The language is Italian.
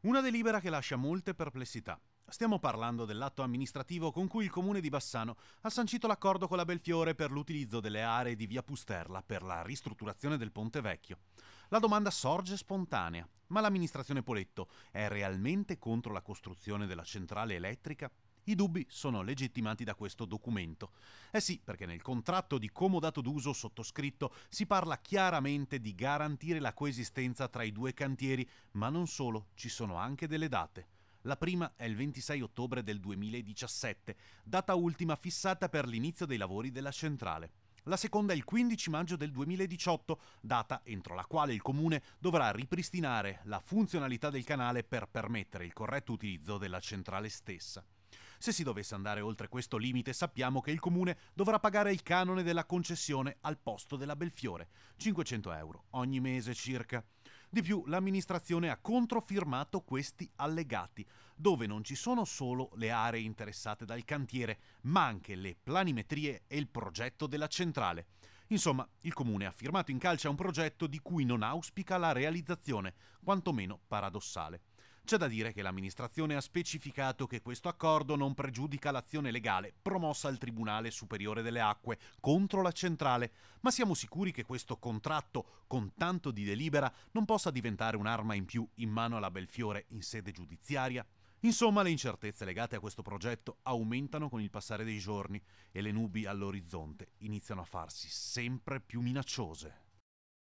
Una delibera che lascia molte perplessità. Stiamo parlando dell'atto amministrativo con cui il comune di Bassano ha sancito l'accordo con la Belfiore per l'utilizzo delle aree di via Pusterla per la ristrutturazione del ponte vecchio. La domanda sorge spontanea, ma l'amministrazione Poletto è realmente contro la costruzione della centrale elettrica? I dubbi sono legittimati da questo documento. Eh sì, perché nel contratto di comodato d'uso sottoscritto si parla chiaramente di garantire la coesistenza tra i due cantieri, ma non solo, ci sono anche delle date. La prima è il 26 ottobre del 2017, data ultima fissata per l'inizio dei lavori della centrale. La seconda è il 15 maggio del 2018, data entro la quale il comune dovrà ripristinare la funzionalità del canale per permettere il corretto utilizzo della centrale stessa. Se si dovesse andare oltre questo limite sappiamo che il comune dovrà pagare il canone della concessione al posto della Belfiore, 500 euro ogni mese circa. Di più, l'amministrazione ha controfirmato questi allegati, dove non ci sono solo le aree interessate dal cantiere, ma anche le planimetrie e il progetto della centrale. Insomma, il comune ha firmato in calce un progetto di cui non auspica la realizzazione, quantomeno paradossale. C'è da dire che l'amministrazione ha specificato che questo accordo non pregiudica l'azione legale promossa al Tribunale Superiore delle Acque contro la centrale, ma siamo sicuri che questo contratto con tanto di delibera non possa diventare un'arma in più in mano alla Belfiore in sede giudiziaria? Insomma, le incertezze legate a questo progetto aumentano con il passare dei giorni e le nubi all'orizzonte iniziano a farsi sempre più minacciose.